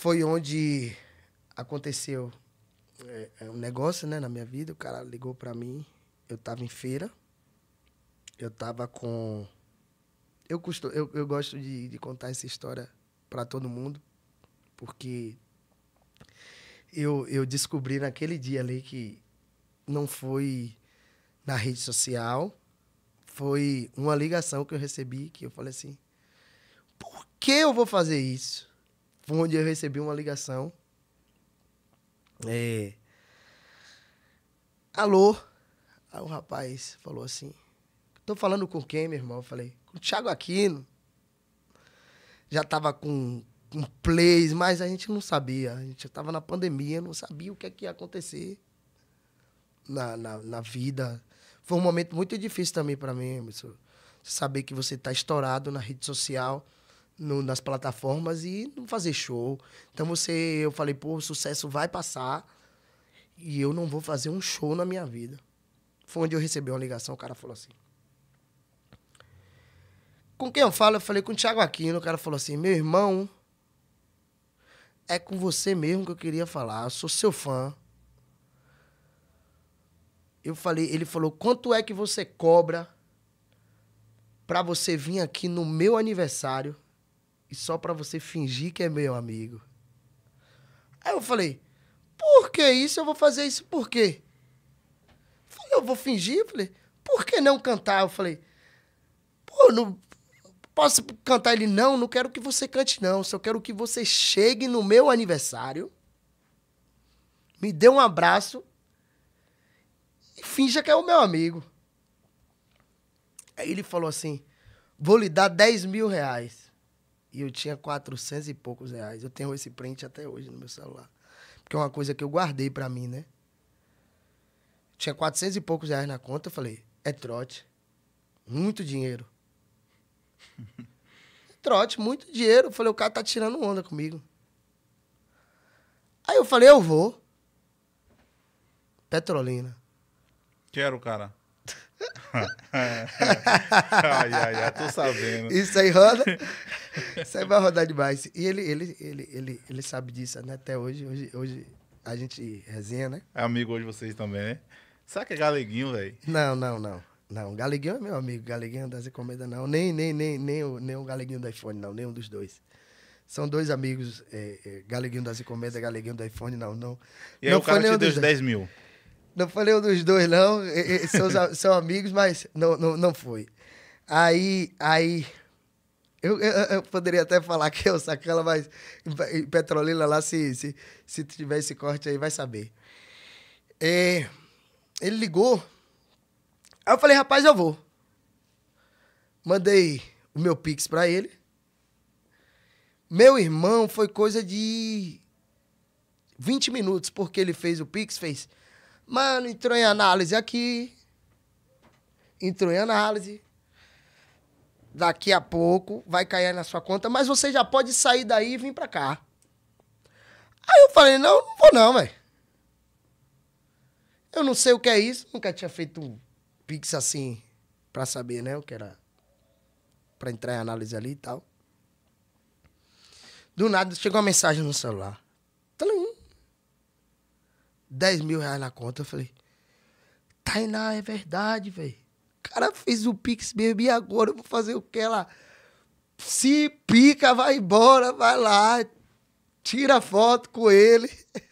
foi onde aconteceu é, é, um negócio, né, na minha vida. O cara ligou para mim. Eu tava em feira. Eu tava com. Eu, custo... eu, eu gosto de, de contar essa história para todo mundo, porque eu, eu descobri naquele dia ali que não foi na rede social, foi uma ligação que eu recebi que eu falei assim: por que eu vou fazer isso? onde eu recebi uma ligação. É, Alô? Aí o rapaz falou assim: Tô falando com quem, meu irmão? Eu falei: Com o Thiago Aquino. Já tava com, com plays, mas a gente não sabia. A gente tava na pandemia, não sabia o que, é que ia acontecer na, na, na vida. Foi um momento muito difícil também para mim, saber que você está estourado na rede social no, nas plataformas e não fazer show. Então você, eu falei, pô, o sucesso vai passar e eu não vou fazer um show na minha vida. Foi onde eu recebi uma ligação, o cara falou assim. Com quem eu falo? Eu falei com o Thiago Aquino, o cara falou assim, meu irmão, é com você mesmo que eu queria falar, eu sou seu fã. Eu falei, ele falou, quanto é que você cobra para você vir aqui no meu aniversário e só para você fingir que é meu amigo. Aí eu falei, por que isso? Eu vou fazer isso por quê? Eu falei, eu vou fingir? Eu falei, por que não cantar? Eu falei, pô, não posso cantar ele? Não, não quero que você cante, não. Só quero que você chegue no meu aniversário, me dê um abraço e finja que é o meu amigo. Aí ele falou assim, vou lhe dar 10 mil reais. E eu tinha 400 e poucos reais. Eu tenho esse print até hoje no meu celular. Porque é uma coisa que eu guardei para mim, né? Eu tinha 400 e poucos reais na conta. Eu falei, é trote. Muito dinheiro. trote, muito dinheiro. Eu falei, o cara tá tirando onda comigo. Aí eu falei, eu vou. Petrolina. Quero, cara. ai, ai, ai, tô sabendo. Isso aí roda. Isso aí vai rodar demais. E ele, ele, ele, ele, ele sabe disso, né? Até hoje, hoje, hoje a gente resenha, né? É amigo hoje vocês também, né? Será que é galeguinho, velho? Não, não, não. Não, galeguinho é meu amigo. Galeguinho das encomendas, não. Nem, nem, nem, nem, o, nem o galeguinho do iPhone, não. Nenhum dos dois. São dois amigos, é, é, galeguinho das encomendas, galeguinho do iPhone, não. não e aí não o cara te deu os 10 mil? Não falei um dos dois, não. São, são amigos, mas não, não, não foi. Aí, aí eu, eu, eu, poderia até falar que é o Sacana, mas Petrolina lá, se, se, se tiver esse corte aí, vai saber. É, ele ligou. Aí eu falei, rapaz, eu vou. Mandei o meu Pix pra ele. Meu irmão foi coisa de 20 minutos, porque ele fez o Pix, fez. Mano, entrou em análise aqui. Entrou em análise daqui a pouco vai cair na sua conta, mas você já pode sair daí e vir pra cá. Aí eu falei, não, não vou não, velho. Eu não sei o que é isso, nunca tinha feito um pix assim pra saber, né, o que era pra entrar em análise ali e tal. Do nada chegou uma mensagem no celular. Tlim. 10 mil reais na conta. Eu falei, Tainá, é verdade, velho cara fez o Pix mesmo, e agora eu vou fazer o que lá? Se pica, vai embora, vai lá, tira foto com ele.